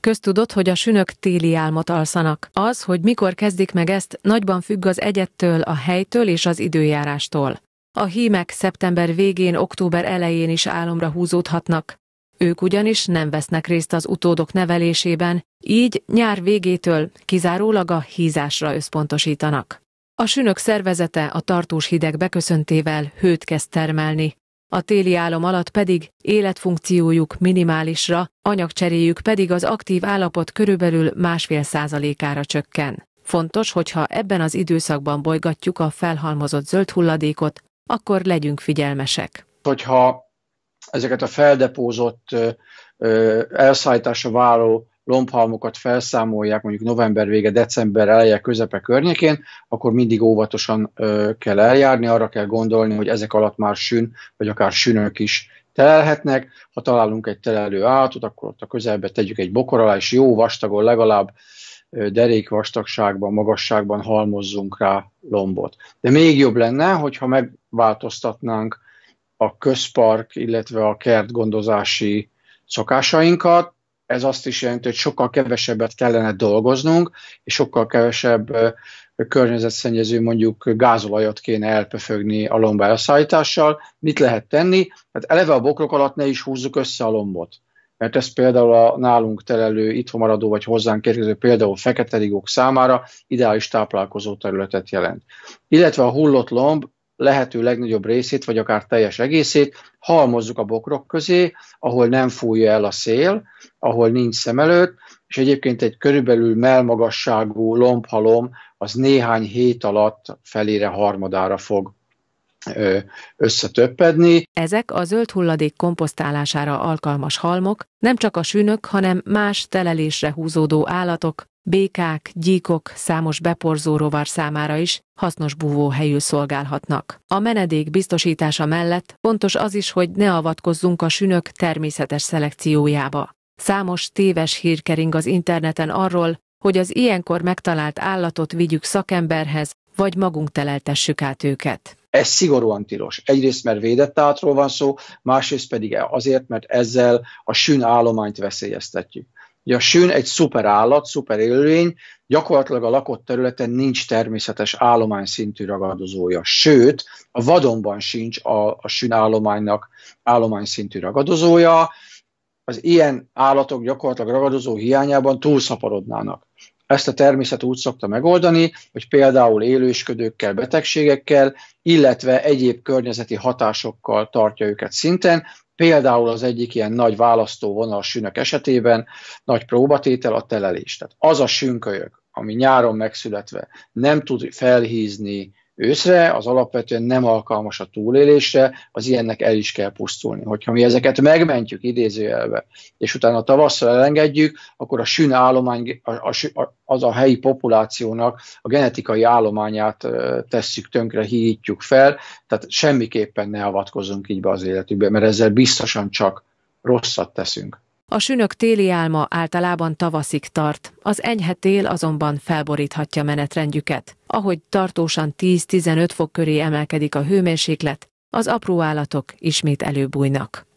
Köztudott, hogy a sünök téli álmot alszanak. Az, hogy mikor kezdik meg ezt, nagyban függ az egyettől, a helytől és az időjárástól. A hímek szeptember végén, október elején is álomra húzódhatnak. Ők ugyanis nem vesznek részt az utódok nevelésében, így nyár végétől kizárólag a hízásra összpontosítanak. A sünök szervezete a tartós hideg beköszöntével hőt kezd termelni, a téli álom alatt pedig életfunkciójuk minimálisra, anyagcseréjük pedig az aktív állapot körülbelül másfél százalékára csökken. Fontos, hogyha ebben az időszakban bolygatjuk a felhalmozott zöld hulladékot, akkor legyünk figyelmesek. Hogyha ezeket a feldepózott, elszállításra váló lombhalmokat felszámolják mondjuk november vége, december eleje, közepe környékén, akkor mindig óvatosan ö, kell eljárni, arra kell gondolni, hogy ezek alatt már sűn, vagy akár sűnök is telelhetnek. Ha találunk egy telelő állatot, akkor ott a közelbe tegyük egy bokor alá, és jó vastagon legalább derék vastagságban, magasságban halmozzunk rá lombot. De még jobb lenne, hogyha megváltoztatnánk a közpark, illetve a kert gondozási szokásainkat, ez azt is jelenti, hogy sokkal kevesebbet kellene dolgoznunk, és sokkal kevesebb környezetszennyező mondjuk gázolajat kéne elpöfögni a lomba elszállítással. Mit lehet tenni? Hát eleve a bokrok alatt ne is húzzuk össze a lombot mert ez például a nálunk telelő, itthon maradó vagy hozzánk érkező például fekete rigók számára ideális táplálkozó területet jelent. Illetve a hullott lomb lehető legnagyobb részét, vagy akár teljes egészét halmozzuk a bokrok közé, ahol nem fújja el a szél, ahol nincs szem előtt, és egyébként egy körülbelül melmagasságú lombhalom az néhány hét alatt felére harmadára fog összetöppedni. Ezek a zöld hulladék komposztálására alkalmas halmok, nem csak a sünök, hanem más telelésre húzódó állatok, békák, gyíkok, számos beporzó rovar számára is hasznos búvóhelyül szolgálhatnak. A menedék biztosítása mellett fontos az is, hogy ne avatkozzunk a sünök természetes szelekciójába. Számos téves hír kering az interneten arról, hogy az ilyenkor megtalált állatot vigyük szakemberhez, vagy magunk teleltessük át őket. Ez szigorúan tilos. Egyrészt, mert védett átról van szó, másrészt pedig azért, mert ezzel a sűn állományt veszélyeztetjük. Ugye a sűn egy szuper állat, szuper élőlény, gyakorlatilag a lakott területen nincs természetes állomány szintű ragadozója. Sőt, a vadonban sincs a, a sűn állománynak állomány szintű ragadozója. Az ilyen állatok gyakorlatilag ragadozó hiányában túlszaporodnának. Ezt a természet úgy szokta megoldani, hogy például élősködőkkel, betegségekkel, illetve egyéb környezeti hatásokkal tartja őket szinten, Például az egyik ilyen nagy választóvonal sünök esetében nagy próbatétel a telelés. Tehát az a sünkölyök, ami nyáron megszületve nem tud felhízni őszre, az alapvetően nem alkalmas a túlélésre, az ilyennek el is kell pusztulni. Hogyha mi ezeket megmentjük idézőjelbe, és utána tavasszal elengedjük, akkor a sűn állomány, az a helyi populációnak a genetikai állományát tesszük tönkre, hígítjuk fel, tehát semmiképpen ne avatkozunk így be az életükbe, mert ezzel biztosan csak rosszat teszünk. A sünök téli álma általában tavaszig tart, az enyhe tél azonban felboríthatja menetrendjüket. Ahogy tartósan 10-15 fok köré emelkedik a hőmérséklet, az apró állatok ismét előbújnak.